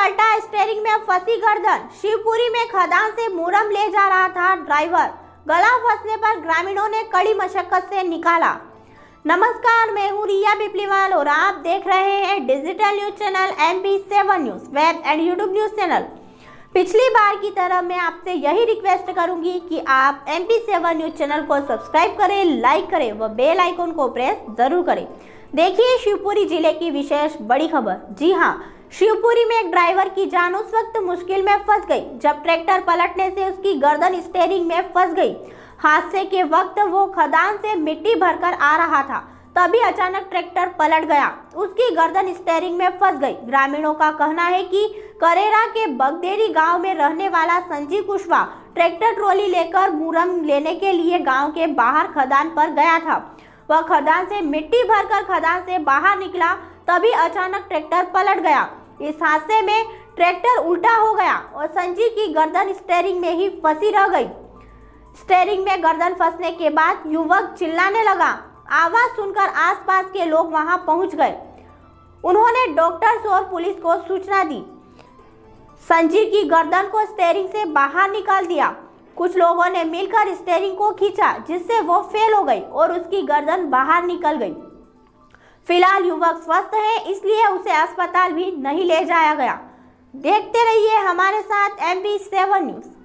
पलटा स्टेयरिंग में फंसी गर्दन शिवपुरी में खदान से मुरम ले जा रहा था ड्राइवर गला फंसने पर ग्रामीणों ने कड़ी मशक्कत से निकाला नमस्कार मैं हूँ रिया बिपलीवाल और आप देख रहे हैं digital news channel M P seven news web and YouTube news channel पिछली बार की तरह मैं आपसे यही रिक्वेस्ट करूंगी कि आप M P seven news channel को सब्सक्राइब करें लाइक करें व बेल आइकन को प्रेस जरूर करें देखिए शिवपुरी जिले की विशेष बड़ी खबर जी हाँ शिवपुरी में एक ड्राइवर की जान उस वक्त मुश्किल में फंस गई जब ट्रैक्टर पलटने से उसकी गर्दन स्टेयरिंग में फंस गई हादसे के वक्त वो खदान से मिट्टी भरकर आ रहा था तभी अचानक ट्रैक्टर पलट गया उसकी गर्दन स्टेयरिंग में फंस गई ग्रामीणों का कहना है कि करेरा के बगदेरी गांव में रहने वाला संजीव कुशवाहा ट्रैक्टर ट्रॉली लेकर मुरम लेने के लिए गांव के बाहर खदान पर गया था वह खदान से मिट्टी भरकर खदान से बाहर निकला तभी अचानक ट्रैक्टर पलट गया इस हादसे में ट्रैक्टर उल्टा हो गया और संजीव की गर्दन स्टेयरिंग में ही फंसी रह गई स्टेयरिंग में गर्दन फंसने के बाद युवक चिल्लाने लगा आवाज सुनकर आसपास के लोग वहां पहुंच गए उन्होंने डॉक्टर्स और पुलिस को सूचना दी संजीव की गर्दन को स्टेयरिंग से बाहर निकाल दिया कुछ लोगों ने मिलकर स्टेयरिंग को खींचा जिससे वो फेल हो गई और उसकी गर्दन बाहर निकल गई फिलहाल युवक स्वस्थ है इसलिए उसे अस्पताल भी नहीं ले जाया गया देखते रहिए हमारे साथ एम बी सेवन न्यूज़